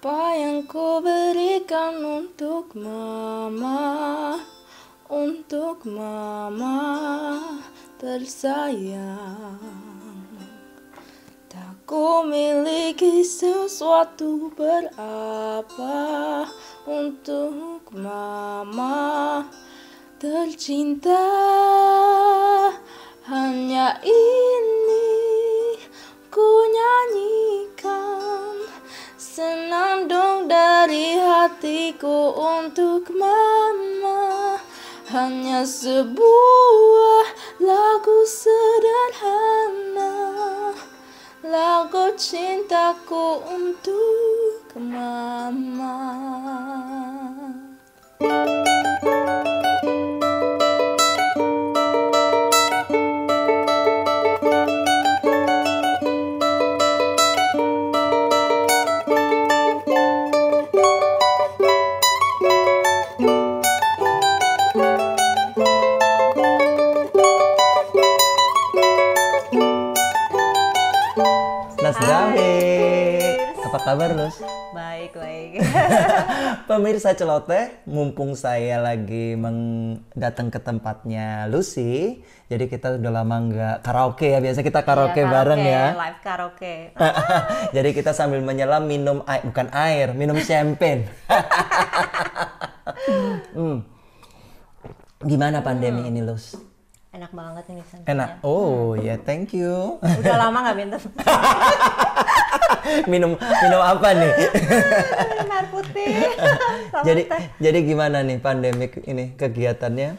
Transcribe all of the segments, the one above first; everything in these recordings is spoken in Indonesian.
Apa yang ku berikan untuk mama Untuk mama tersayang Tak ku miliki sesuatu berapa Untuk mama tercinta Hanya ini ku nyanyi Senandung dari hatiku untuk mama Hanya sebuah lagu sederhana Lagu cintaku untuk mama Thank you. Selamat Apa kabar Lus? Baik, baik. Pemirsa celoteh, mumpung saya lagi datang ke tempatnya Lucy, jadi kita udah lama nggak karaoke ya. Biasa kita iya, karaoke, iya, karaoke bareng ya. Live karaoke. jadi kita sambil menyelam minum air, bukan air, minum champagne. hmm. Gimana pandemi hmm. ini Lus? enak banget ini santapnya. Enak. Iya. Oh hmm. ya yeah, thank you. Udah lama nggak minum. minum minum apa nih? minum air putih. jadi teh. jadi gimana nih pandemik ini kegiatannya?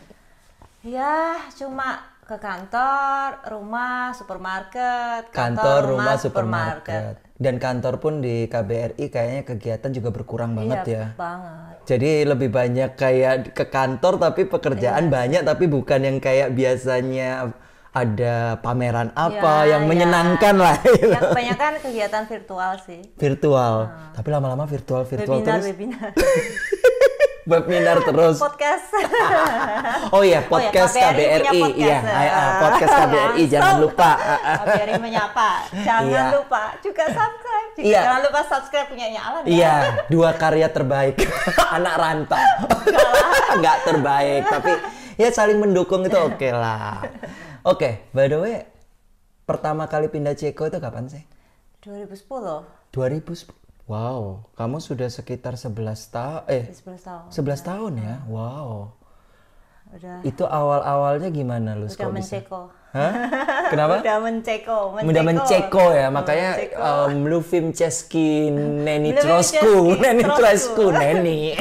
Ya cuma ke kantor, rumah, supermarket. Kantor, kantor rumah, rumah supermarket. supermarket dan kantor pun di KBRI kayaknya kegiatan juga berkurang iya, banget iya, ya. banget. Jadi lebih banyak kayak ke kantor tapi pekerjaan iya. banyak tapi bukan yang kayak biasanya ada pameran apa ya, yang iya. menyenangkan ya. lah. Yang banyak gitu. kebanyakan kegiatan virtual sih. Virtual. Nah. Tapi lama-lama virtual virtual webinar, terus. Webinar. webinar terus. Podcast. Oh, iya, oh iya, podcast oh, ya, KBRI. KBRI podcast. Iya, uh, podcast KBRI jangan lupa. KBRI menyapa. Jangan iya. lupa juga subscribe. Juga iya. Jangan lupa subscribe punya Alan. Ya. Iya, ya. dua karya terbaik. Anak rantau. Enggak terbaik, tapi ya saling mendukung itu oke okay lah. Oke, okay, by the way, pertama kali pindah Ceko itu kapan sih? 2010. 2010. Wow, kamu sudah sekitar 11 eh, tahun eh 11 tahun. 11 tahun ya. Wow. Udah. Itu awal-awalnya gimana lu Udah menceko. Hah? Kenapa? Udah menceko, menceko. Udah menceko ya, makanya menceko. um, lu film Ceski Neni Trosku, Neni Trosku, Neni.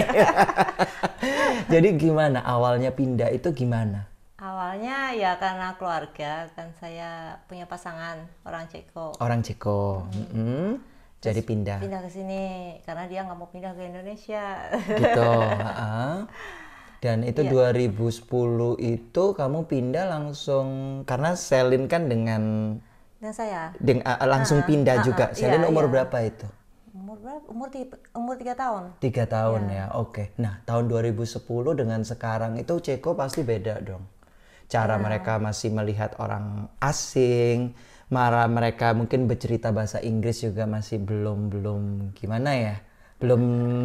Jadi gimana awalnya pindah itu gimana? Awalnya ya karena keluarga kan saya punya pasangan orang Ceko. Orang Ceko. Hmm. Mm -hmm jadi pindah pindah ke sini karena dia nggak mau pindah ke Indonesia gitu dan itu yeah. Iya. 2010 itu kamu pindah langsung karena Selin kan dengan dan saya dengan, uh, langsung uh, pindah uh, juga uh, Selin yeah, umur yeah. berapa itu umur berapa umur tiga, umur tiga tahun tiga tahun ya, ya. oke okay. nah tahun 2010 dengan sekarang itu Ceko pasti beda dong cara yeah. mereka masih melihat orang asing marah mereka mungkin bercerita bahasa Inggris juga masih belum belum gimana ya belum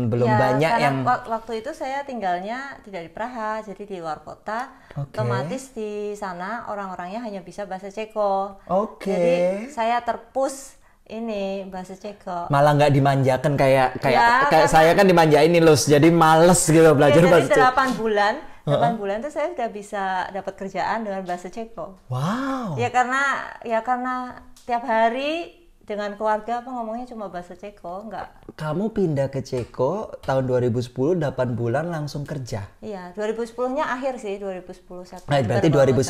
belum ya, banyak yang waktu itu saya tinggalnya tidak di Praha jadi di luar kota okay. otomatis di sana orang-orangnya hanya bisa bahasa Ceko okay. jadi saya terpus ini bahasa Ceko malah nggak dimanjakan kayak kayak ya, kayak saya kan dimanjain nih los jadi males gitu iya, belajar ya, bahasa Ceko 8 bulan 8 bulan tuh saya sudah bisa dapat kerjaan dengan bahasa Ceko. Wow. Ya karena ya karena tiap hari dengan keluarga apa ngomongnya cuma bahasa Ceko, enggak. Kamu pindah ke Ceko tahun 2010 8 bulan langsung kerja. Iya, 2010-nya akhir sih, 2010 satu. Nah, berarti 2011. Ya.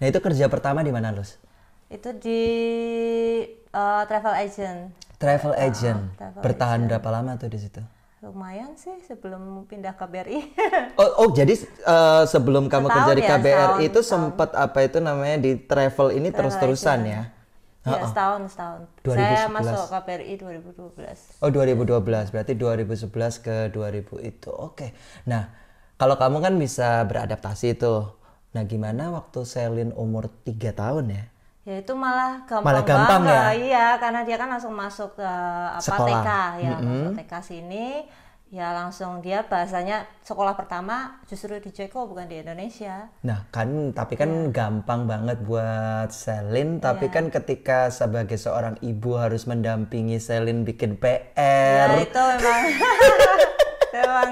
Nah, itu kerja pertama di mana, Lus? Itu di uh, travel agent. Travel ah, agent. Uh, travel Bertahan agent. berapa lama tuh di situ? lumayan sih sebelum pindah KBRI. oh, oh jadi uh, sebelum kamu kerja di ya, KBRI setahun, itu sempat apa itu namanya di travel ini terus-terusan ya? Ya, -oh. setahun, setahun. 2011. Saya masuk KBRI 2012. Oh, 2012. Berarti 2011 ke 2000 itu. Oke. Okay. Nah, kalau kamu kan bisa beradaptasi itu. Nah, gimana waktu Selin umur 3 tahun ya? ya itu malah gampang, malah gampang ya? banget. ya iya karena dia kan langsung masuk ke apa sekolah. TK ya mm -hmm. masuk TK sini ya langsung dia bahasanya sekolah pertama justru di Ceko bukan di Indonesia nah kan tapi kan yeah. gampang banget buat Selin tapi yeah. kan ketika sebagai seorang ibu harus mendampingi Selin bikin PR ya itu memang memang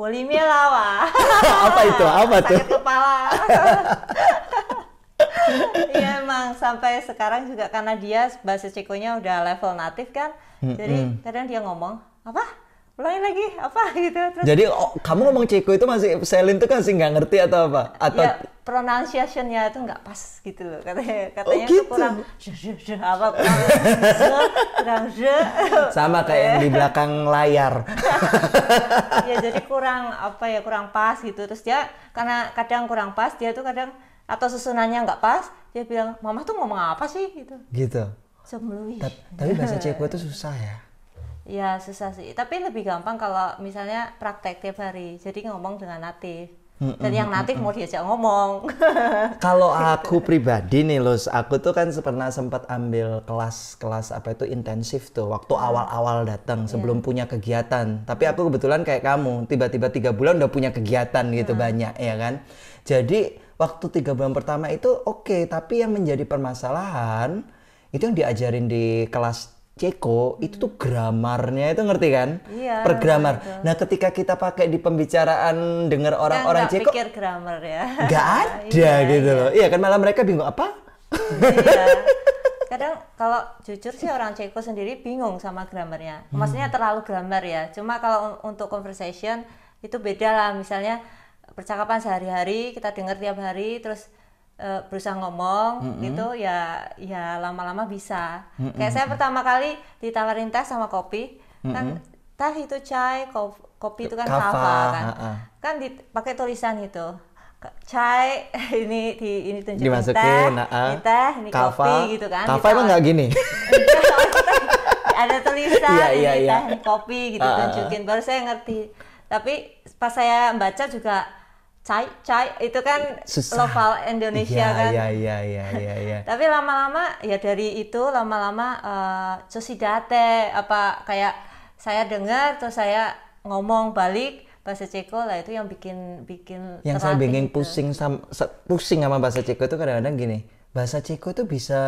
bulimia lawa apa itu apa Sakit tuh kepala Iya emang sampai sekarang juga karena dia bahasa Cekonya udah level natif kan. -hmm. Jadi kadang dia ngomong, "Apa? Ulangi lagi, apa?" gitu. Terus Jadi oh, kamu ngomong Ceko itu masih Selin tuh kan sih nggak ngerti atau apa? Atau ya, pronunciationnya itu nggak pas gitu loh katanya oh, katanya oh, gitu. kurang je, apa kurang je, kurang je. sama kayak yang di belakang layar ya jadi kurang apa ya kurang pas gitu terus dia karena kadang kurang pas dia tuh kadang atau susunannya nggak pas dia bilang mama tuh ngomong apa sih gitu gitu Ta tapi bahasa Ceko itu susah ya ya susah sih tapi lebih gampang kalau misalnya praktek tiap hari jadi ngomong dengan natif dan yang natif mau diajak ngomong. Kalau aku pribadi nih, loh, aku tuh kan pernah sempat ambil kelas-kelas apa itu intensif tuh, waktu hmm. awal-awal datang iya. sebelum punya kegiatan. Tapi aku kebetulan kayak kamu, tiba-tiba tiga bulan udah punya kegiatan gitu yeah. Hmm. banyak ya kan. Jadi waktu tiga bulan pertama itu oke okay, tapi yang menjadi permasalahan itu yang diajarin di kelas Ceko itu tuh hmm. gramarnya itu ngerti kan? Iya. Per Betul. Nah ketika kita pakai di pembicaraan dengar orang-orang ya, Ceko, pikir grammar ya. ada iya, gitu loh. Iya. iya kan malah mereka bingung apa? Iya. Kadang kalau jujur sih orang Ceko sendiri bingung sama gramarnya. Maksudnya hmm. terlalu grammar ya. Cuma kalau untuk conversation itu beda lah misalnya percakapan sehari-hari kita dengar tiap hari terus uh, berusaha ngomong mm -hmm. gitu ya ya lama-lama bisa mm -hmm. kayak saya pertama kali ditawarin teh sama kopi mm -hmm. kan teh itu chai kopi, itu kan kava kan ha -ha. kan dipakai tulisan itu chai ini di ini tunjukin Dimasukin, teh, uh, ini teh, ini kava, kopi gitu kan. Kava emang nggak gini? ada tulisan yeah, yeah, yeah. teh, iya. kopi gitu uh, tunjukin. Baru saya ngerti. Tapi pas saya baca juga cai cai itu kan Susah. lokal Indonesia ya, kan. Iya iya iya iya iya. Tapi lama-lama ya dari itu lama-lama uh, date apa kayak saya dengar terus saya ngomong balik bahasa Ceko lah itu yang bikin bikin yang saya bingung gitu. pusing sama pusing sama bahasa Ceko itu kadang-kadang gini bahasa Ceko itu bisa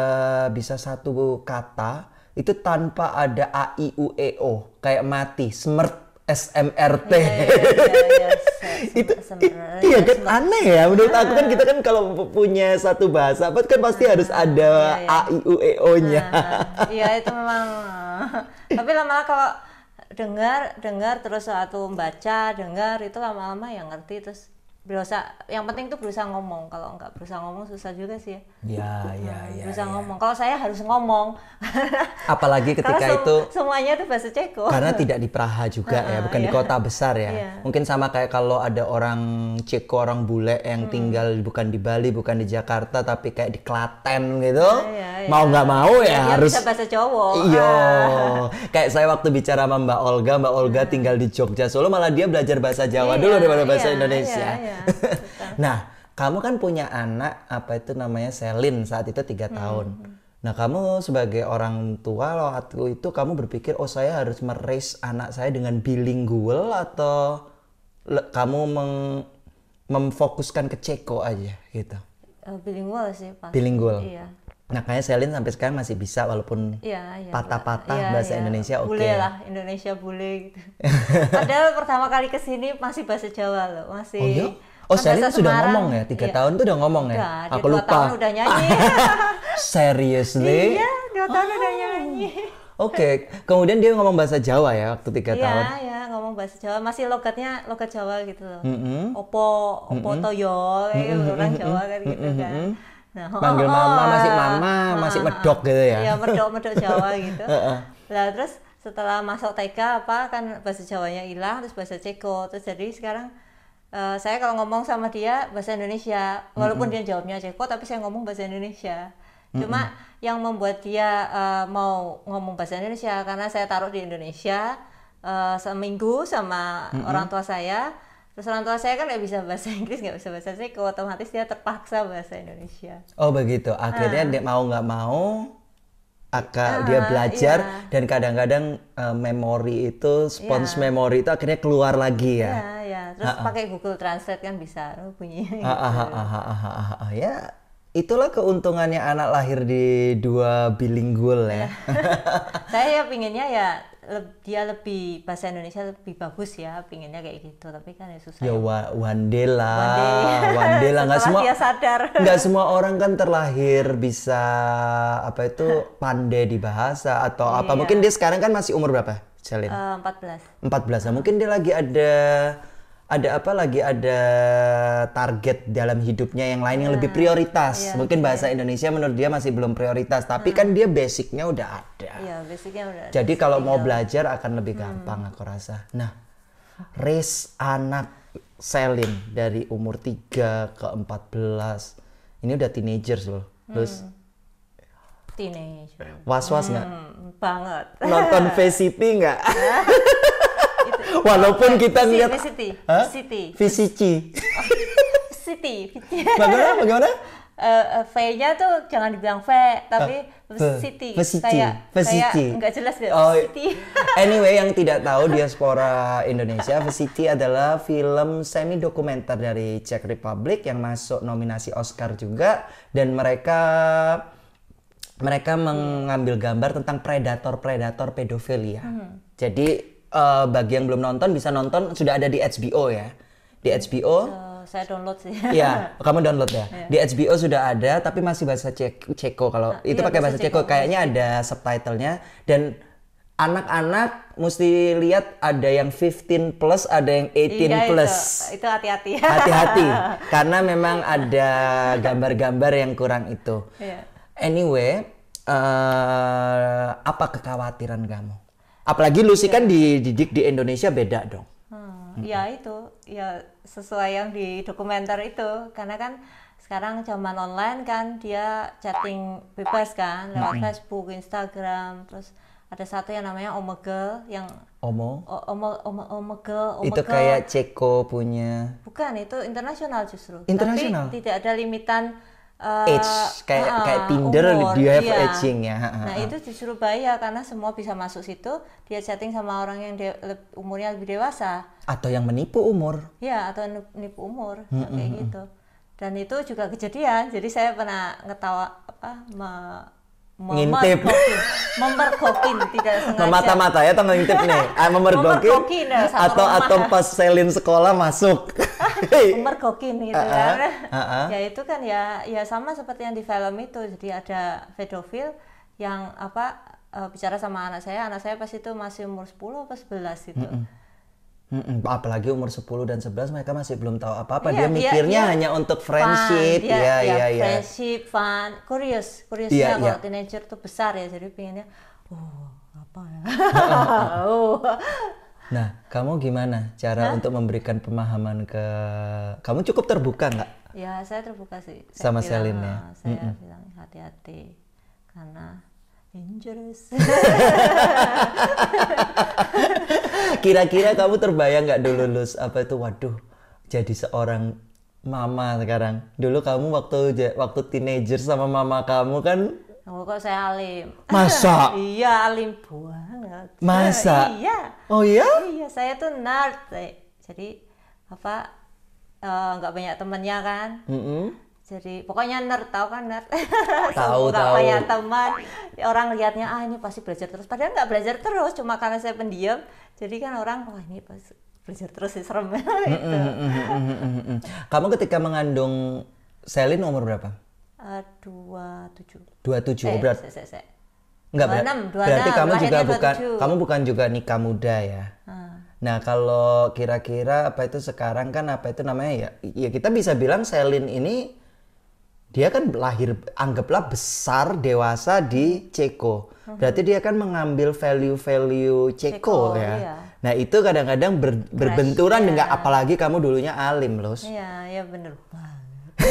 bisa satu kata itu tanpa ada a i u e o kayak mati smert SMRT. Yeah, yeah, yeah, itu iya kan aneh ya menurut aku kan ah. kita kan kalau punya satu bahasa apa kan pasti ah, harus ada iya, iya. a i u e o nya. Ah, iya itu memang. Tapi lama-lama kalau dengar dengar terus suatu membaca dengar itu lama-lama ya ngerti terus berusaha yang penting tuh berusaha ngomong kalau nggak berusaha ngomong susah juga sih ya ya ya, ya berusaha ya. ngomong kalau saya harus ngomong apalagi ketika itu semuanya tuh bahasa Ceko karena tidak di Praha juga uh, ya ah, bukan ya. di iya. kota besar ya. yeah. mungkin sama kayak kalau ada orang Ceko orang bule yang hmm. tinggal bukan di Bali bukan di Jakarta tapi kayak di Klaten gitu ya, ya, mau nggak mau ya, ya harus bisa bahasa cowok iya ah. kayak saya waktu bicara sama Mbak Olga Mbak Olga hmm. tinggal di Jogja Solo malah dia belajar bahasa Jawa dulu iya, daripada bahasa Indonesia nah, kamu kan punya anak apa itu namanya Selin saat itu tiga hmm, tahun. Hmm. Nah, kamu sebagai orang tua loh waktu itu kamu berpikir oh saya harus meraise anak saya dengan bilingual atau kamu meng memfokuskan ke Ceko aja gitu. Uh, bilingual sih pasti. Bilingual. Iya. Nah, kayaknya Selin sampai sekarang masih bisa walaupun iya, iya, iya. patah-patah ya, ya, bahasa ya. Indonesia oke. Okay. lah, Indonesia boleh gitu. Padahal pertama kali kesini masih bahasa Jawa loh, masih oh, iya? Oh, Selin sudah ngomong ya? Tiga iya. tahun tuh udah ngomong ya? Aku dua lupa. tahun udah nyanyi. Seriously? Iya, dua tahun oh. udah nyanyi. Oke, okay. kemudian dia ngomong bahasa Jawa ya waktu tiga iya, tahun. Iya, ngomong bahasa Jawa, masih logatnya logat Jawa gitu loh. Mm -hmm. Opo, opo mm -hmm. toyo, kayak mm -hmm. orang Jawa kan gitu mm -hmm. kan. Nah, oh, manggil oh, mama masih mama, uh, masih oh, medok gitu ya. Iya, medok-medok Jawa gitu. Nah, terus setelah masuk TK apa kan bahasa Jawanya hilang, terus bahasa Ceko, terus jadi sekarang uh, saya kalau ngomong sama dia bahasa Indonesia walaupun mm -hmm. dia jawabnya Ceko tapi saya ngomong bahasa Indonesia cuma mm -hmm. yang membuat dia uh, mau ngomong bahasa Indonesia karena saya taruh di Indonesia uh, seminggu sama mm -hmm. orang tua saya terus orang tua saya kan nggak bisa bahasa Inggris nggak bisa bahasa Ceko otomatis dia terpaksa bahasa Indonesia oh begitu akhirnya nah. dia mau nggak mau akal uh, dia belajar yeah. dan kadang-kadang uh, memori itu spons yeah. memori itu akhirnya keluar lagi ya. Yeah, yeah. Terus pakai Google Translate kan bisa oh, bunyi. Gitu. Uh, uh, uh, uh, ya itulah keuntungannya anak lahir di dua bilingual ya. Iya. Saya ya pinginnya ya le dia lebih bahasa Indonesia lebih bagus ya pinginnya kayak gitu tapi kan ya susah ya Wandela ya. Wandela nggak semua sadar nggak semua orang kan terlahir bisa apa itu pandai di bahasa atau iya. apa mungkin dia sekarang kan masih umur berapa Celine? Uh, eh, 14 empat belas nah, mungkin dia lagi ada ada apa lagi ada target dalam hidupnya yang lain yang iya, lebih prioritas. ya, Mungkin bahasa ya. Indonesia menurut dia masih belum prioritas, tapi kan hmm. kan dia basicnya udah ada. Iya, basicnya udah jadi Jadi kalau mau iya. belajar akan lebih hmm. gampang hmm. aku rasa. Nah, race anak Selin dari umur 3 ke 14. Ini udah teenagers loh. Terus hmm. Was-was nggak? hmm, banget. Nonton VCP nggak? Walaupun okay. kita ngeliat VCT. Huh? VCT. VCT. VCT. Bagaimana? Bagaimana? Uh, V-nya tuh jangan dibilang V, tapi uh, city. Vesiti. Kayak, kayak nggak jelas deh. Oh, anyway, yang tidak tahu diaspora Indonesia, Vesiti adalah film semi dokumenter dari Czech Republic yang masuk nominasi Oscar juga dan mereka mereka mengambil gambar tentang predator-predator pedofilia. Hmm. Jadi uh, eh, bagi yang belum nonton bisa nonton sudah ada di HBO ya. Di HBO. Uh, eh, saya download sih. Ya, kamu download ya. Yeah. Di HBO sudah ada tapi masih bahasa Cek Ceko kalau nah, itu iya, pakai bahasa Ceko, Ceko kayaknya iya. ada subtitlenya dan anak-anak mesti lihat ada yang 15 plus, ada yang 18 iya, plus. Itu hati-hati. Hati-hati karena memang ada gambar-gambar yang kurang itu. yeah. Anyway, uh, apa kekhawatiran kamu? Apalagi Lucy iya. kan dididik di Indonesia beda dong. Hmm, Ya itu, ya sesuai yang di dokumenter itu, karena kan sekarang zaman online kan dia chatting bebas kan lewat hmm. Facebook, Instagram, terus ada satu yang namanya Omegle yang Omo Omo, Omo Omo Omo, Omo, itu kayak Ceko punya bukan itu internasional justru internasional tidak ada limitan uh, kayak uh, kayak Tinder umur, dia have aging iya. ya. Nah, itu di Surabaya karena semua bisa masuk situ, dia chatting sama orang yang umurnya lebih dewasa atau yang menipu umur. Ya, atau menipu umur kayak gitu. Dan itu juga kejadian. Jadi saya pernah ngetawa apa me- ngintip memergokin tidak sengaja memata-mata ya teman ngintip nih ah, memergokin, ya, atau atau pas selin sekolah masuk memergokin gitu uh ya itu kan ya ya sama seperti yang di film itu jadi ada pedofil yang apa uh, bicara sama anak saya anak saya pas itu masih umur sepuluh atau 11 itu. Mm-mm. Apalagi umur 10 dan 11 mereka masih belum tahu apa-apa. Yeah, dia mikirnya yeah, yeah. hanya untuk friendship. Fun, ya, ya, ya, Friendship, fun, curious. Curiousnya yeah, kalau yeah. teenager tuh besar ya. Jadi pengennya, oh apa ya. oh. nah, kamu gimana cara Hah? untuk memberikan pemahaman ke... Kamu cukup terbuka nggak? Ya, saya terbuka sih. Saya Sama Selin ya? Ah, saya mm -mm. bilang hati-hati. Karena dangerous. Kira-kira kamu terbayang nggak dulu lulus apa itu? Waduh, jadi seorang mama sekarang. Dulu kamu waktu waktu teenager sama mama kamu kan Oh, kok saya alim. Masa? iya, alim banget. Masa? Iya. Oh iya? Iya, saya tuh nerd. Eh. Jadi apa eh, nggak uh, banyak temennya kan? Mm -hmm jadi pokoknya nerd tahu kan nerd tahu tahu kayak teman orang lihatnya ah ini pasti belajar terus padahal nggak belajar terus cuma karena saya pendiam jadi kan orang wah ini pasti belajar terus sih serem gitu. Kamu ketika mengandung Selin umur berapa? Eh, dua tujuh. Dua tujuh berarti. Se, se, Enggak berarti. kamu juga bukan kamu bukan juga nikah muda ya. Hmm. Nah kalau kira-kira apa itu sekarang kan apa itu namanya ya? Ya kita bisa bilang Selin ini dia kan lahir anggaplah besar dewasa di Ceko. Mhm. Berarti dia kan mengambil value-value Ceko, Ceko ya. Iya. Nah, itu kadang-kadang ber, Crash, berbenturan iya. dengan apalagi kamu dulunya alim, Los. Iya, iya bener banget.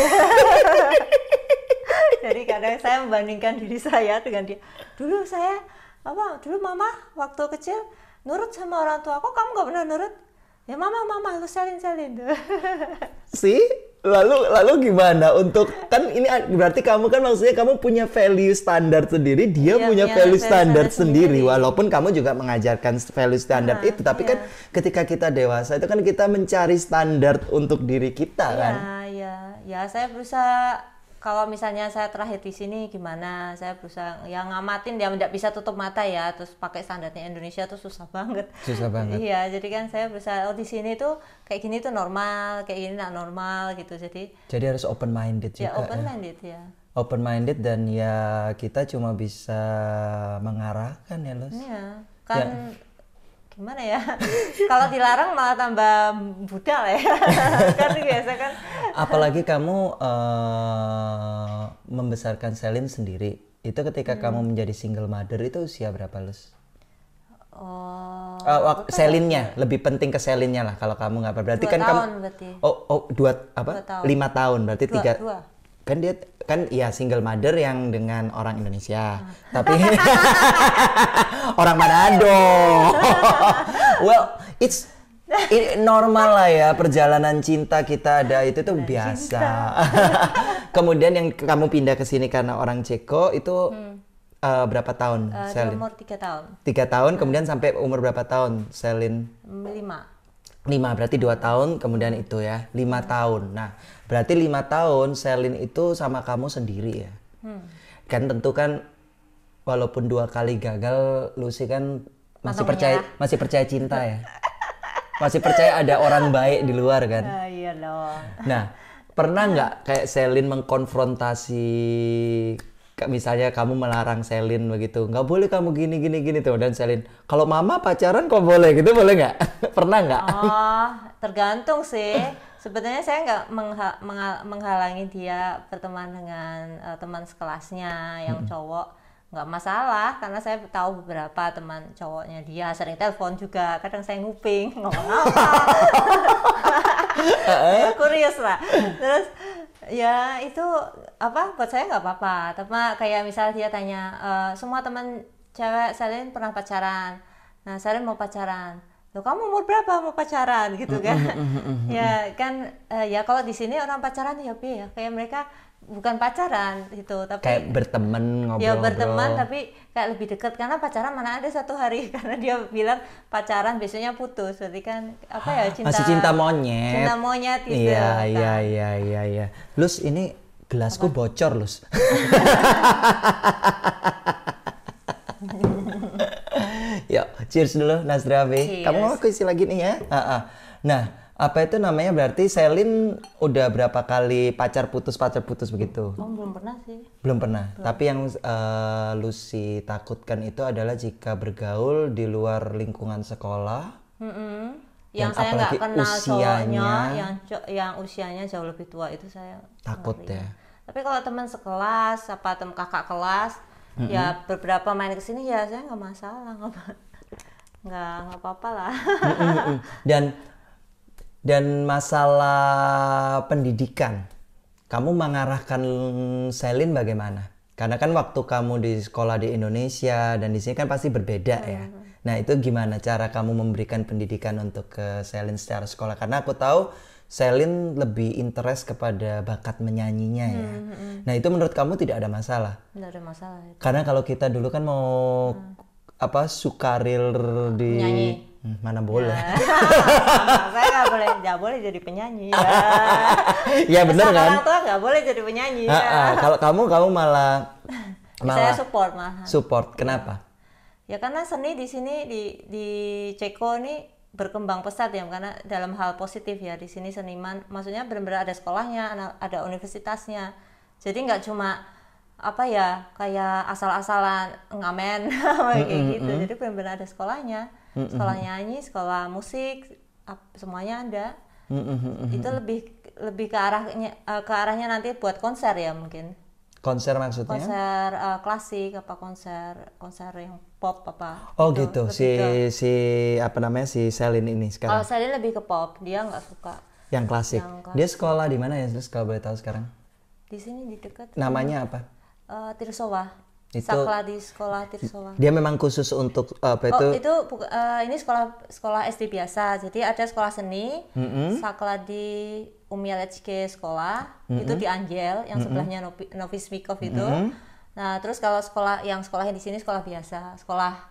Jadi kadang saya membandingkan diri saya dengan dia. Dulu saya apa? Dulu mama waktu kecil nurut sama orang tua Kok kamu gak pernah nurut. Ya mama, mama lu salin-salin. sih lalu lalu gimana untuk kan ini berarti kamu kan maksudnya kamu punya value standar sendiri dia iya, punya iya, value, standar sendiri. sendiri walaupun kamu juga mengajarkan value standar nah, itu tapi iya. kan ketika kita dewasa itu kan kita mencari standar untuk diri kita iya, kan ya ya saya berusaha kalau misalnya saya terakhir di sini gimana saya berusaha yang ngamatin dia tidak bisa tutup mata ya terus pakai standarnya Indonesia tuh susah banget susah banget iya jadi kan saya berusaha oh di sini tuh kayak gini tuh normal kayak gini nggak normal gitu jadi jadi harus open minded ya, juga ya open minded ya, ya. open minded dan ya kita cuma bisa mengarahkan ya los iya kan ya gimana ya kalau dilarang malah tambah budal ya kan biasa kan apalagi kamu uh, membesarkan Selin sendiri itu ketika hmm. kamu menjadi single mother itu usia berapa lus? Oh, uh, selinnya ya? lebih penting ke selinnya lah kalau kamu nggak berarti dua kan tahun, kamu berarti. oh oh dua apa dua tahun. lima tahun berarti dua, tiga dua. kan dia kan ya single mother yang dengan orang Indonesia ah. tapi orang Manado well it's It, normal lah ya perjalanan cinta kita ada itu tuh biasa. Kemudian yang kamu pindah ke sini karena orang Ceko itu hmm. uh, berapa tahun? Uh, Selin? Umur tiga tahun. Tiga tahun. Hmm. Kemudian sampai umur berapa tahun, Selin? Lima 5 berarti 2 tahun kemudian itu ya 5 tahun nah berarti 5 tahun Selin itu sama kamu sendiri ya hmm. kan tentu kan walaupun dua kali gagal Lucy kan masih percaya menyerah. masih percaya cinta ya masih percaya ada orang baik di luar kan uh, iya dong nah pernah nggak kayak Selin mengkonfrontasi misalnya kamu melarang Selin begitu nggak boleh kamu gini gini gini tuh dan Selin kalau mama pacaran kok boleh gitu boleh nggak pernah nggak oh tergantung sih sebetulnya saya nggak mengha menghalangi dia berteman dengan uh, teman sekelasnya yang hmm. cowok nggak masalah karena saya tahu beberapa teman cowoknya dia sering telepon juga kadang saya nguping ngomong apa kurios lah terus ya itu apa buat saya nggak apa-apa tapi kayak misal dia tanya e, semua teman cewek Salin pernah pacaran nah Salin mau pacaran lo kamu umur berapa mau pacaran gitu kan ya kan eh, ya kalau di sini orang pacaran ya oke ya kayak mereka bukan pacaran gitu tapi kayak berteman ngobrol ya berteman tapi kayak lebih dekat karena pacaran mana ada satu hari karena dia bilang pacaran biasanya putus berarti kan apa ya ah, cinta masih cinta monyet cinta monyet gitu iya iya iya iya iya lus ini gelasku apa? bocor lus yuk cheers dulu Nasdravi kamu mau aku isi lagi nih ya uh nah apa itu namanya berarti Selin udah berapa kali pacar putus pacar putus begitu? Oh, belum pernah sih. Belum pernah. Belum. Tapi yang uh, Lucy takutkan itu adalah jika bergaul di luar lingkungan sekolah. Mm -hmm. Yang saya nggak kenal usianya, yang yang usianya jauh lebih tua itu saya takut ya. Tapi kalau teman sekelas, apa teman kakak kelas, mm -hmm. ya beberapa main sini ya saya nggak masalah, nggak nggak apa-apa lah. mm -mm. Dan dan masalah pendidikan, kamu mengarahkan Selin bagaimana? Karena kan waktu kamu di sekolah di Indonesia dan di sini kan pasti berbeda ya. hmm. ya. Nah itu gimana cara kamu memberikan pendidikan untuk ke Selin secara sekolah? Karena aku tahu Selin lebih interest kepada bakat menyanyinya ya. Hmm, hmm. Nah itu menurut kamu tidak ada masalah? Tidak ada masalah. Itu. Karena kalau kita dulu kan mau hmm. apa sukaril di Nyanyi. Hmm, mana boleh. Ya. saya nggak boleh, nggak boleh jadi penyanyi. Ya, ya benar kan? Orang tua nggak boleh jadi penyanyi. Ha -ha. Ya. Kalau kamu, kamu malah, malah saya support mah. Support, kenapa? Ya karena seni di sini di di Ceko ini berkembang pesat ya karena dalam hal positif ya di sini seniman maksudnya benar-benar ada sekolahnya ada universitasnya jadi nggak cuma apa ya kayak asal-asalan ngamen kayak mm -hmm. gitu jadi benar-benar ada sekolahnya mm-hmm. sekolah nyanyi sekolah musik semuanya ada mm-hmm. itu lebih lebih ke arahnya e, ke arahnya nanti buat konser ya mungkin konser maksudnya konser uh, klasik apa konser konser yang pop apa oh gitu, gitu. si ke, si apa namanya si Selin ini sekarang oh Selin lebih ke pop dia nggak suka yang klasik. yang klasik dia sekolah di mana ya terus kalau boleh tahu sekarang di sini di dekat namanya apa uh, Tirsowa itu sakla di sekolah Tirsola. Dia memang khusus untuk eh, apa itu? Oh, itu uh, ini sekolah sekolah SD biasa. Jadi ada sekolah seni, mm-hmm. sakla di Umi sekolah, mm-hmm. itu di Anjel yang mm-hmm. sebelahnya Novis Mikov itu. Mm-hmm. Nah, terus kalau sekolah yang sekolahnya di sini sekolah biasa, sekolah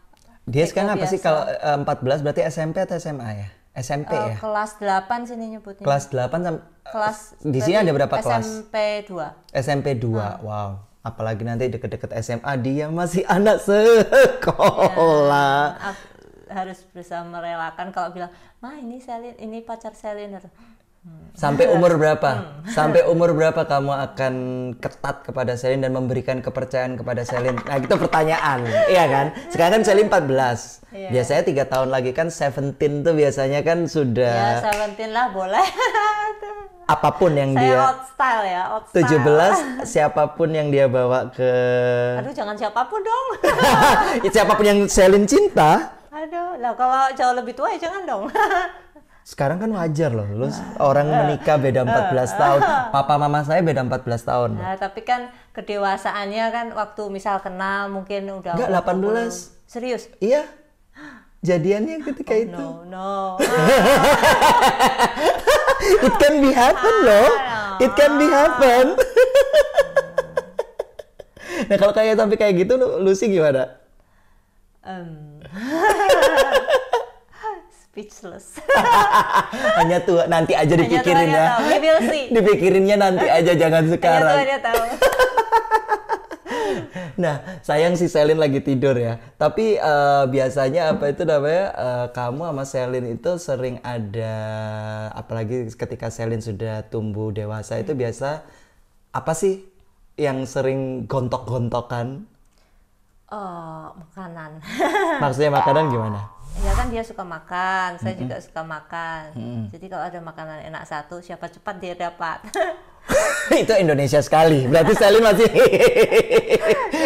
Dia sekarang apa biasa. sih kalau uh, eh, 14 berarti SMP atau SMA ya? SMP uh, ya? Kelas 8 sini nyebutnya. Kelas 8 sampai kelas di sini ada berapa SMP kelas? SMP 2. SMP 2. Hmm. Ah. Wow apalagi nanti deket-deket SMA dia masih anak sekolah ya, harus bisa merelakan kalau bilang ma ini Selin ini pacar Selin gitu. Sampai iya. umur berapa? Hmm. Sampai umur berapa kamu akan ketat kepada Selin dan memberikan kepercayaan kepada Selin? Nah, itu pertanyaan. iya kan? Sekarang kan Selin 14. Iya. Biasanya tiga tahun lagi kan 17 tuh biasanya kan sudah Ya, 17 lah boleh. apapun yang Saya dia tujuh style ya, old style. 17 siapapun yang dia bawa ke Aduh, jangan siapapun dong. siapapun yang Selin cinta. Aduh, lah kalau jauh lebih tua ya jangan dong sekarang kan wajar loh lu nah. orang menikah beda 14 eh, eh, tahun eh. papa mama saya beda 14 tahun nah, tapi kan kedewasaannya kan waktu misal kenal mungkin udah enggak 18 serius iya jadiannya ketika oh, itu no no it can be happen ah, loh it can be happen hmm. nah kalau kayak tapi kayak gitu lu, lu sih gimana um. speechless. hanya tuh nanti aja dipikirin hanya ya. tahu. Dipikirinnya nanti aja jangan sekarang. Hanya tuh tahu. nah, sayang si Selin lagi tidur ya. Tapi uh, biasanya apa itu namanya uh, kamu sama Selin itu sering ada apalagi ketika Selin sudah tumbuh dewasa itu biasa apa sih yang sering gontok-gontokan? Uh, makanan. Maksudnya makanan gimana? ya kan dia suka makan, saya mm -hmm. juga suka makan. Mm -hmm. Jadi kalau ada makanan enak satu, siapa cepat dia dapat. itu Indonesia sekali. Berarti Selin ya, masih ya,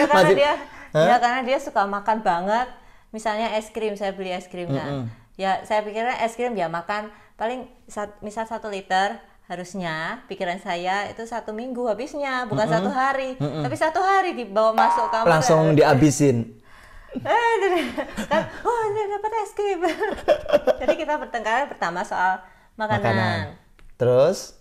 karena masih... dia huh? ya karena dia suka makan banget. Misalnya es krim, saya beli es krim Mm -hmm. Ya, saya pikirnya es krim ya makan paling sat, misal satu liter harusnya pikiran saya itu satu minggu habisnya bukan mm -hmm. satu hari mm -hmm. tapi satu hari dibawa masuk kamar langsung dihabisin eh oh anda dapat es krim jadi kita pertengkaran pertama soal makanan, makanan. terus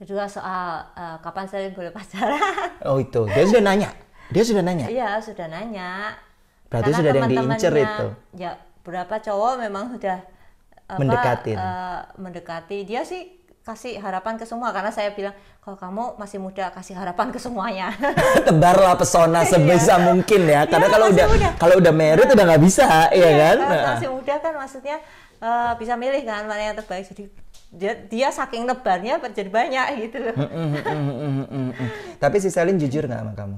kedua soal uh, kapan saling boleh pacaran oh itu dia sudah nanya dia sudah nanya iya sudah nanya berarti Karena sudah ada yang diincer itu ya berapa cowok memang sudah eh, apa, mendekatin uh, mendekati dia sih kasih harapan ke semua karena saya bilang kalau kamu masih muda kasih harapan ke semuanya tebarlah pesona iya. sebisa mungkin ya karena ya, kalau udah muda. kalau udah merit iya. udah nggak bisa ya, ya kan kalau nah. masih muda kan maksudnya uh, bisa milih kan mana yang terbaik jadi dia, saking nebarnya jadi banyak gitu loh tapi si Selin jujur nggak sama kamu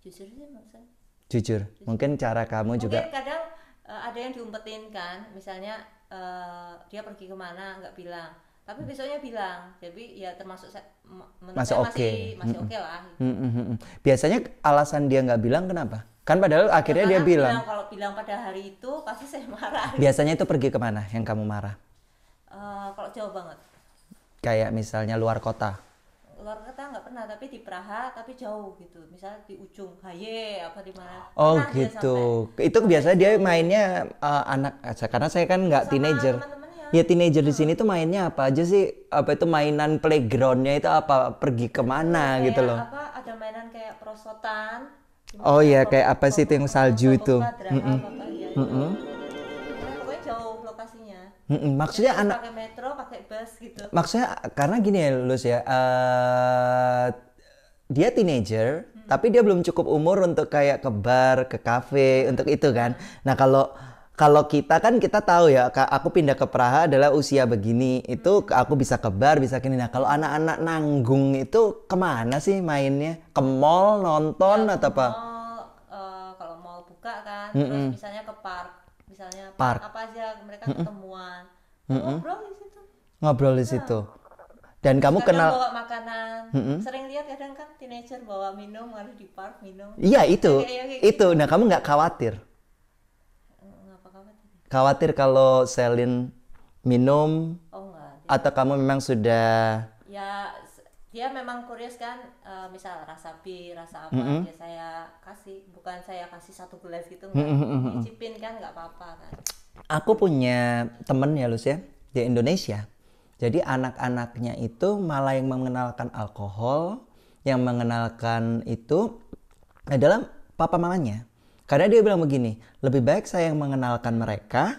jujur sih maksudnya jujur mungkin cara kamu mungkin juga kadang uh, ada yang diumpetin kan misalnya uh, dia pergi kemana nggak bilang tapi besoknya bilang jadi ya termasuk saya, masih oke okay. masih, masih mm -mm. oke okay lah gitu. mm -mm. biasanya alasan dia nggak bilang kenapa kan padahal akhirnya Karena dia bilang, kalau bilang pada hari itu pasti saya marah biasanya itu pergi kemana yang kamu marah uh, kalau jauh banget kayak misalnya luar kota luar kota nggak pernah tapi di Praha tapi jauh gitu misalnya di ujung Haye apa di mana oh gitu itu biasanya dia mainnya uh, anak aja eh, karena saya kan nggak teenager ya teenager di sini tuh mainnya apa aja sih apa itu mainan playgroundnya itu apa pergi kemana kayak gitu loh apa ada mainan kayak perosotan. oh iya kayak apa sih itu yang salju itu Mm-mm. Iya, iya. Maksudnya anak pakai metro, pakai bus gitu. Maksudnya karena gini ya Lus ya, uh, dia teenager, hmm. tapi dia belum cukup umur untuk kayak ke bar, ke kafe, untuk itu kan. Nah kalau kalau kita kan kita tahu ya aku pindah ke Praha adalah usia begini itu hmm. aku bisa ke bar bisa kini nah kalau anak-anak nanggung itu kemana sih mainnya ke mall nonton ya, atau apa mall, uh, kalau mall buka kan mm -mm. terus misalnya ke park misalnya park, park apa aja mereka mm -mm. ketemuan mm -mm. ngobrol di situ ngobrol di nah. situ dan kamu kadang kenal bawa makanan mm -hmm. sering lihat kadang kan teenager bawa minum harus di park minum iya itu kayak, kayak, gitu. kayak, itu nah kamu nggak khawatir khawatir kalau Selin minum oh, enggak, atau kamu memang sudah ya dia memang kurios kan uh, misal rasa bir rasa apa mm -hmm. ya saya kasih bukan saya kasih satu gelas gitu mm -hmm. dicipin kan nggak apa-apa kan aku punya temen ya Lucia ya, di Indonesia jadi anak-anaknya itu malah yang mengenalkan alkohol yang mengenalkan itu adalah papa mamanya karena dia bilang begini, lebih baik saya yang mengenalkan mereka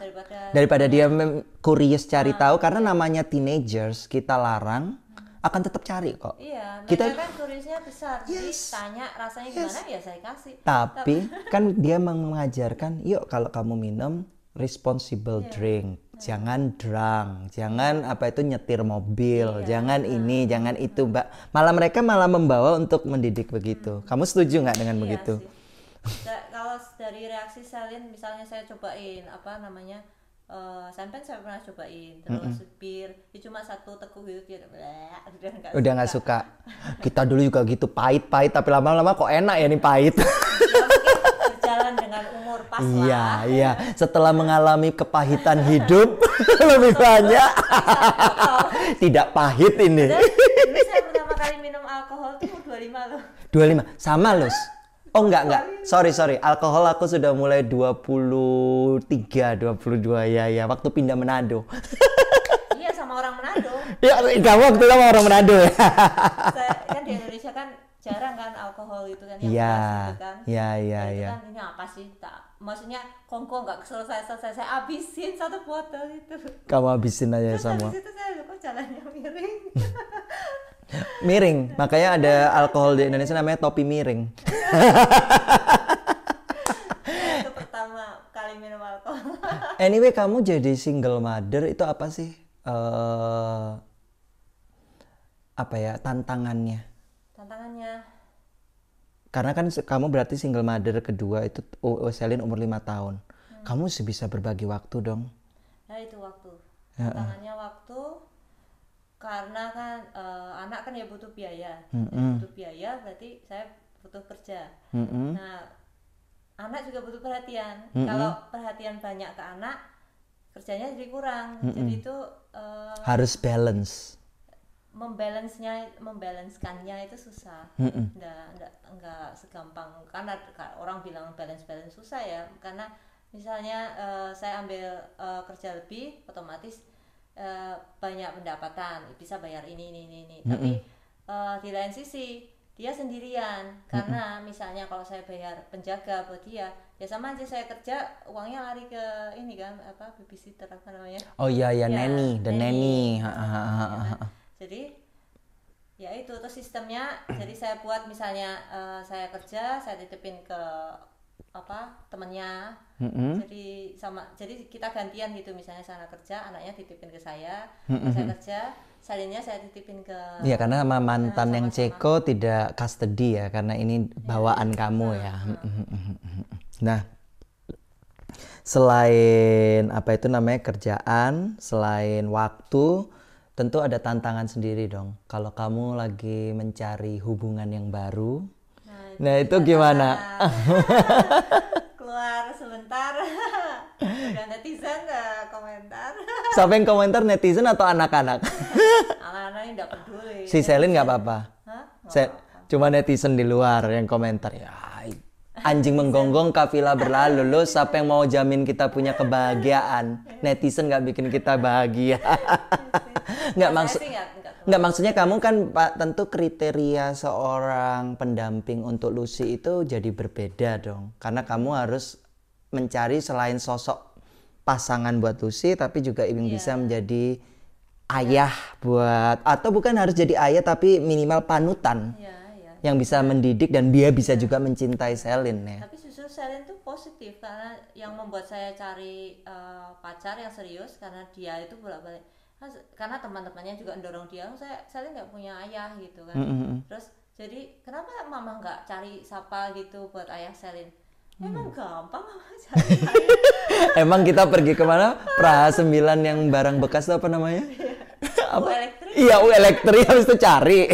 daripada, daripada dia curious cari nah. tahu iya. karena namanya teenagers kita larang hmm. akan tetap cari kok. Iya, kita kan curiousnya besar. Yes. Jadi tanya rasanya yes. gimana ya saya kasih. Tapi kan dia mengajarkan, yuk kalau kamu minum responsible yeah. drink, hmm. jangan drunk, jangan iya. apa itu nyetir mobil, iya, jangan hmm. ini, jangan itu, Mbak. Malah mereka malah membawa untuk mendidik begitu. Kamu setuju nggak dengan iya begitu? Sih da, kalau dari reaksi salin misalnya saya cobain apa namanya uh, eh, sampai saya pernah cobain terus mm -hmm. bir ya cuma satu teguh gitu ya, udah nggak udah nggak suka. suka kita dulu juga gitu pahit pahit tapi lama-lama kok enak ya nih pahit ya, berjalan dengan umur pas iya iya setelah mengalami kepahitan hidup lebih banyak tidak pahit ini ini saya pertama kali minum alkohol tuh 25 loh 25 sama loh Oh enggak enggak. Sorry sorry. Alkohol aku sudah mulai 23, 22 ya ya waktu pindah Manado. iya sama orang Manado. Iya, enggak waktu sama orang Manado ya. Saya, kan di Indonesia kan jarang kan alkohol itu kan yang ya. keras gitu kan. Iya iya nah, iya. Kan ini apa sih? Tak maksudnya kongko nggak selesai selesai saya abisin satu botol itu kamu abisin aja Terus sama itu saya lupa oh, jalannya miring miring makanya ada alkohol di Indonesia namanya topi miring itu pertama kali minum alkohol anyway kamu jadi single mother itu apa sih uh, apa ya tantangannya tantangannya karena kan kamu berarti single mother kedua itu Selin umur lima tahun hmm. kamu bisa berbagi waktu dong ya itu waktu ya, waktu karena kan uh, anak kan ya butuh biaya hmm -hmm. butuh biaya berarti saya butuh kerja hmm -hmm. nah anak juga butuh perhatian hmm -hmm. kalau perhatian banyak ke anak kerjanya jadi kurang hmm -hmm. jadi itu uh, harus balance membalance-nya membalanskannya itu susah mm enggak nggak nggak nggak segampang karena orang bilang balance balance susah ya karena misalnya uh, saya ambil uh, kerja lebih otomatis uh, banyak pendapatan bisa bayar ini ini ini, tapi uh, di lain sisi dia sendirian karena misalnya kalau saya bayar penjaga buat dia ya sama aja saya kerja uangnya lari ke ini kan apa babysitter apa namanya oh iya iya ya, nanny the nanny, nanny. Ha, iya kan? jadi ya itu terus sistemnya jadi saya buat misalnya uh, saya kerja saya titipin ke apa temennya mm-hmm. jadi sama jadi kita gantian gitu misalnya sana kerja anaknya titipin ke saya mm-hmm. saya kerja salinnya saya titipin ke ya karena sama mantan sama yang Ceko sama. tidak custody ya karena ini iya, iya. bawaan ya, kamu nah, ya nah selain apa itu namanya kerjaan selain waktu tentu ada tantangan sendiri dong. Kalau kamu lagi mencari hubungan yang baru, nah, nah itu gimana? Keluar sebentar, udah netizen gak eh, komentar. Siapa yang komentar netizen atau anak-anak? Anak-anak ini nggak peduli. Si Selin nggak apa-apa. Hah? Gak apa -apa. Cuma netizen di luar yang komentar ya anjing menggonggong kafilah berlalu lo siapa yang mau jamin kita punya kebahagiaan netizen nggak bikin kita bahagia nggak maksud nggak maksudnya kamu kan pak tentu kriteria seorang pendamping untuk Lucy itu jadi berbeda dong karena kamu harus mencari selain sosok pasangan buat Lucy tapi juga yang yeah. bisa menjadi ayah buat atau bukan harus jadi ayah tapi minimal panutan yeah yang bisa mendidik dan dia bisa juga mencintai Selin ya. Tapi justru Selin tuh positif karena yang membuat saya cari uh, pacar yang serius karena dia itu bolak-balik karena teman-temannya juga mendorong dia, oh, saya Selin nggak punya ayah gitu kan. Mm -hmm. Terus jadi kenapa mama nggak cari siapa gitu buat ayah Selin? Hmm. Emang gampang mama cari. Emang kita pergi kemana? Pra 9 yang barang bekas itu apa namanya? Iya, elektrik. Iya, U elektrik harus itu cari. Iya,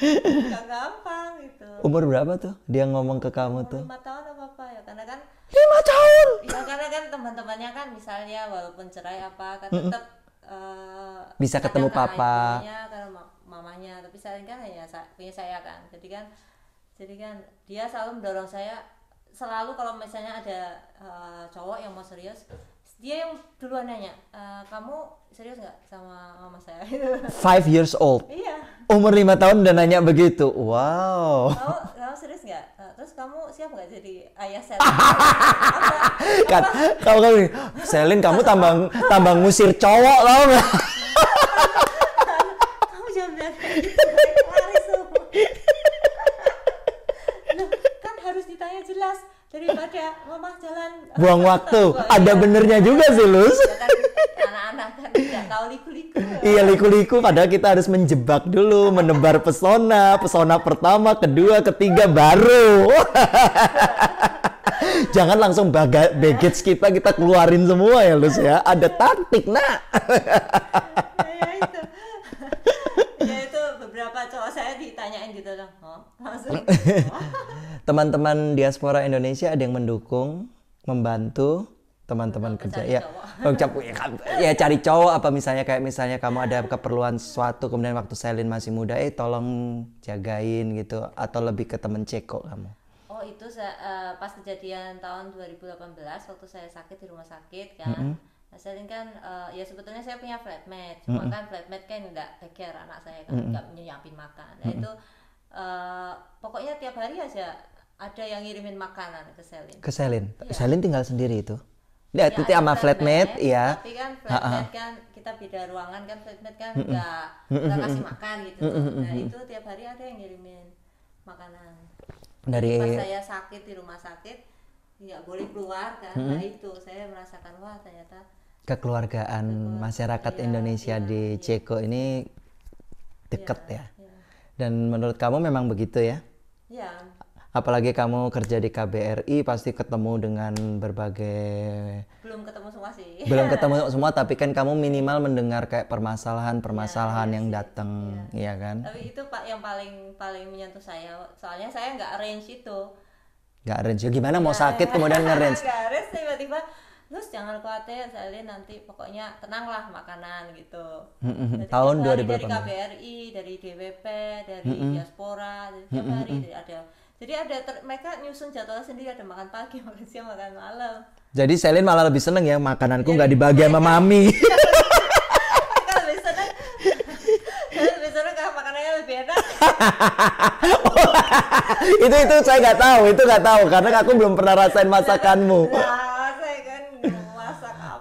Gak gampang gitu. Umur berapa tuh dia ngomong ke kamu Umur tuh? Lima tahun apa apa ya karena kan. Lima tahun. Ya karena kan teman-temannya kan misalnya walaupun cerai apa kan mm -mm. tetap. Uh, eh, bisa ketemu papa. Iya karena mamanya tapi saya kan hanya punya saya kan jadi kan jadi kan dia selalu mendorong saya selalu kalau misalnya ada uh, cowok yang mau serius dia yang duluan nanya e, kamu serius nggak sama mama saya five years old iya umur lima tahun dan nanya begitu wow kamu, kamu serius nggak eh, terus kamu siap nggak jadi ayah saya kan kamu kan Selin kamu tambang tambang ngusir cowok loh daripada mama jalan eh, buang waktu ada ya. benernya juga sih Lus anak-anak kan tahu liku-liku iya liku-liku padahal kita harus menjebak dulu menebar pesona pesona pertama kedua ketiga baru jangan langsung baga baggage kita kita keluarin semua ya Lus ya ada taktik nak ya, itu. Ya, beberapa cowok saya ditanyain gitu loh langsung teman-teman diaspora Indonesia ada yang mendukung, membantu teman-teman kerja. Iya. Oh, ya, Mengucap kan. ya, ya cari cowok apa misalnya kayak misalnya kamu ada keperluan sesuatu kemudian waktu Selin masih muda, eh tolong jagain gitu atau lebih ke temen ceko kamu. Oh, itu saya, uh, eh, pas kejadian tahun 2018 waktu saya sakit di rumah sakit kan. Mm -hmm. Nah, Selin kan uh, ya sebetulnya saya punya flatmate, cuma mm -hmm. kan flatmate kan enggak take care anak saya kan mm -hmm. enggak makan. Nah, mm -hmm. itu uh, pokoknya tiap hari aja ada yang ngirimin makanan ke Selin. Ke Selin. Ya. Selin tinggal sendiri itu. Ya, ya, titik sama flatmate, ya. Tapi kan flatmate kan kita beda ruangan kan flatmate kan nggak mm -mm. kasih makan gitu. Kan. Nah itu tiap hari ada yang ngirimin makanan. Dari pas saya sakit di rumah sakit nggak boleh keluar kan. Mm -hmm. Nah itu saya merasakan wah ternyata kekeluargaan Keluarga, masyarakat iya, Indonesia iya, di iya. Ceko ini dekat iya, ya. Iya. Dan menurut kamu memang begitu ya? Iya apalagi kamu kerja di KBRI pasti ketemu dengan berbagai belum ketemu semua sih belum ketemu semua tapi kan kamu minimal mendengar kayak iya, permasalahan permasalahan ya, yang iya datang ya. ya kan tapi itu pak yang paling paling menyentuh saya soalnya saya nggak arrange itu nggak range ya, gimana mau sakit ya. kemudian arrange nggak range tiba-tiba terus jangan khawatir saya lihat nanti pokoknya tenanglah makanan gitu tahun 2018 dari KBRI dari DWP dari diaspora dari dari ada jadi ada mereka nyusun jadwal sendiri ada makan pagi makan siang makan malam jadi Selin malah lebih seneng ya makananku nggak iya. dibagi sama iya. mami itu itu saya nggak tahu itu nggak tahu karena aku belum pernah rasain masakanmu nah,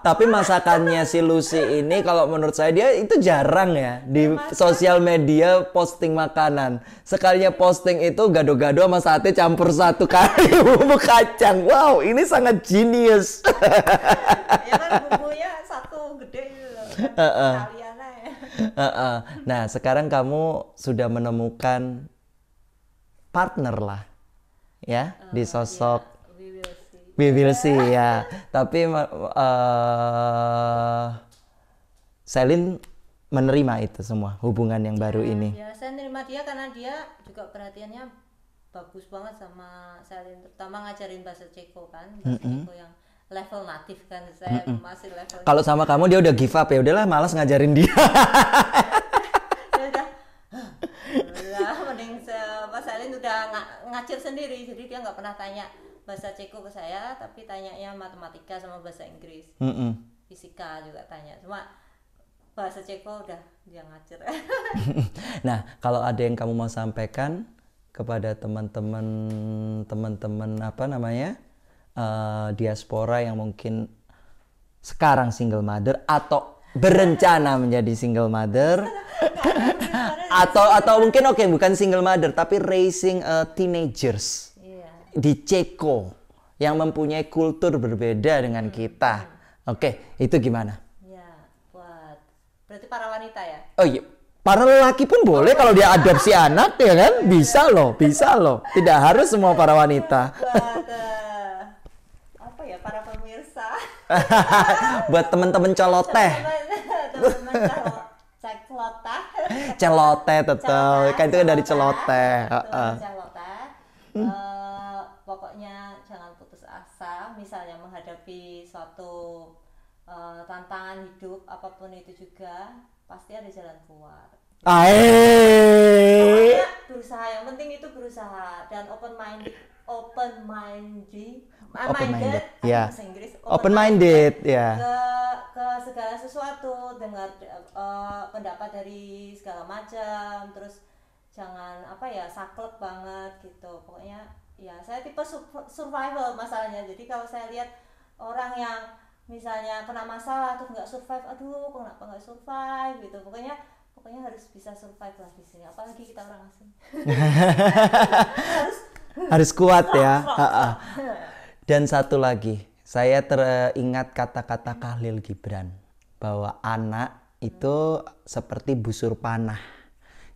tapi masakannya si Lucy ini kalau menurut saya dia itu jarang ya di sosial media posting makanan. Sekalinya posting itu gado-gado sama sate campur satu kali bumbu kacang. Wow, ini sangat genius. ya kan bumbunya satu gede gitu loh. Uh -uh. Uh -uh. Nah, sekarang kamu sudah menemukan partner lah ya uh, di oh, iya. sosok yeah we will see ya tapi uh, Selin menerima itu semua hubungan yang baru ya, ini ya saya nerima dia karena dia juga perhatiannya bagus banget sama Selin terutama ngajarin bahasa Ceko kan bahasa mm -hmm. Ceko yang level natif kan saya mm -hmm. masih level kalau sama kamu dia udah give up ya udahlah malas ngajarin dia ya udah udah mending pas Selin udah ng ngacir sendiri jadi dia nggak pernah tanya bahasa Ceko ke saya tapi tanya tanyanya matematika sama bahasa Inggris mm -mm. fisika juga tanya cuma bahasa Ceko udah dia ngacir nah kalau ada yang kamu mau sampaikan kepada teman-teman teman-teman apa namanya uh, diaspora yang mungkin sekarang single mother atau berencana menjadi single mother atau atau mungkin oke okay, bukan single mother tapi raising uh, teenagers di Ceko yang mempunyai kultur berbeda dengan hmm. kita. Oke, okay, itu gimana? Ya, buat berarti para wanita ya? Oh iya, para lelaki pun boleh oh, kalau dia adopsi anak ya kan? Bisa loh, bisa loh. Tidak harus semua para wanita. Buat uh, apa ya para pemirsa? buat teman-teman coloteh. Teman-teman celoteh. Celoteh tetap. Kan itu kan dari celoteh. Celoteh. Hmm. Eh, tantangan hidup apapun itu juga pasti ada jalan keluar Ae. berusaha yang penting itu berusaha dan open mind, open mind open minded ya yeah. Inggris open, open minded, minded ya yeah. ke ke segala sesuatu dengar uh, pendapat dari segala macam terus jangan apa ya saklek banget gitu pokoknya ya saya tipe survival masalahnya jadi kalau saya lihat orang yang misalnya kena masalah terus nggak survive aduh kenapa nggak survive gitu pokoknya pokoknya harus bisa survive lah di sini apalagi kita orang asing harus harus kuat ya dan satu lagi saya teringat kata-kata Khalil Gibran bahwa anak itu seperti busur panah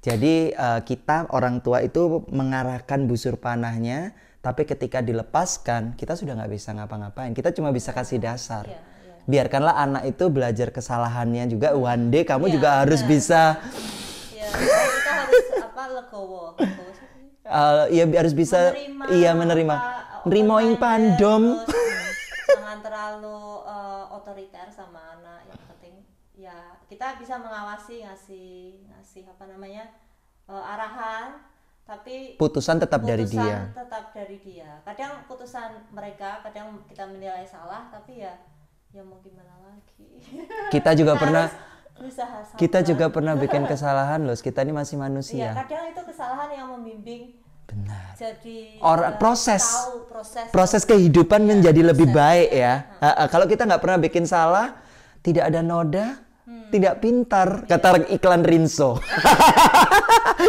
jadi eh, kita orang tua itu mengarahkan busur panahnya tapi ketika dilepaskan, kita sudah nggak bisa ngapa-ngapain. Kita cuma bisa kasih iya, dasar. Yeah, yeah. Biarkanlah anak itu belajar kesalahannya juga. Iya. One day kamu yeah, juga yeah. harus bisa. Yeah, kita harus apa legowo. Eh, iya, uh, harus bisa menerima, iya menerima. Rimoing pandom. Jangan terlalu uh, otoriter sama anak yang penting ya kita bisa mengawasi ngasih ngasih apa namanya uh, arahan tapi putusan tetap putusan dari dia tetap dari dia kadang putusan mereka kadang kita menilai salah tapi ya ya mau gimana lagi kita juga kita pernah kita juga pernah bikin kesalahan loh kita ini masih manusia ya, kadang itu kesalahan yang membimbing benar jadi orang eh, proses proses proses kehidupan ya, menjadi proses. lebih baik ya, ya. Uh, uh, kalau kita nggak pernah bikin salah tidak ada noda tidak pintar. Kata iklan Rinso.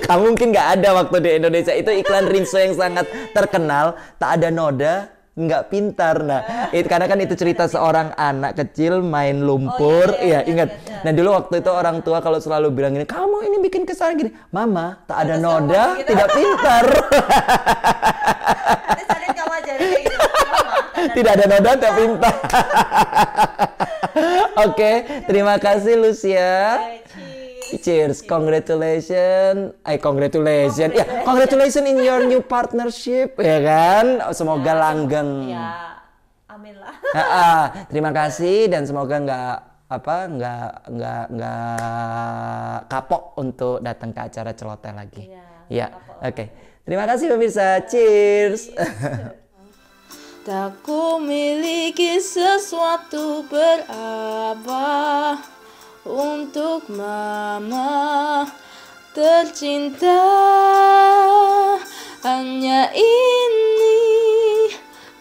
Kamu mungkin nggak ada waktu di Indonesia. Itu iklan Rinso yang sangat terkenal. Tak ada noda, nggak pintar. Nah, itu karena kan itu cerita seorang anak kecil main lumpur. Oh, iya, iya, ya, ingat. Iya, iya. Nah, dulu waktu itu orang tua kalau selalu bilang ini "Kamu ini bikin kesalahan gini." "Mama, tak ada Terus noda, gitu. tidak pintar." Tidak ada noda, tidak pintar. Oke, terima kasih Lucia. Cheers. Cheers. Congratulations. Eh, congratulations. Ya, congratulations in your new partnership, ya kan? Semoga ya, langgeng. Ya, amin lah. terima kasih dan semoga nggak apa nggak nggak nggak kapok untuk datang ke acara celoteh lagi. Iya, ya. ya. Oke. Okay. Terima kasih pemirsa. Cheers. Cheers. Tak ku miliki sesuatu berapa untuk mama tercinta hanya ini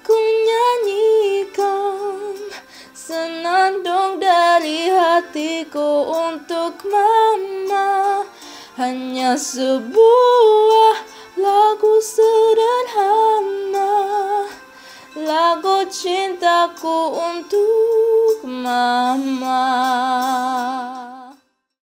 ku nyanyikan senandung dari hatiku untuk mama hanya sebuah lagu sederhana lagu cintaku untuk mama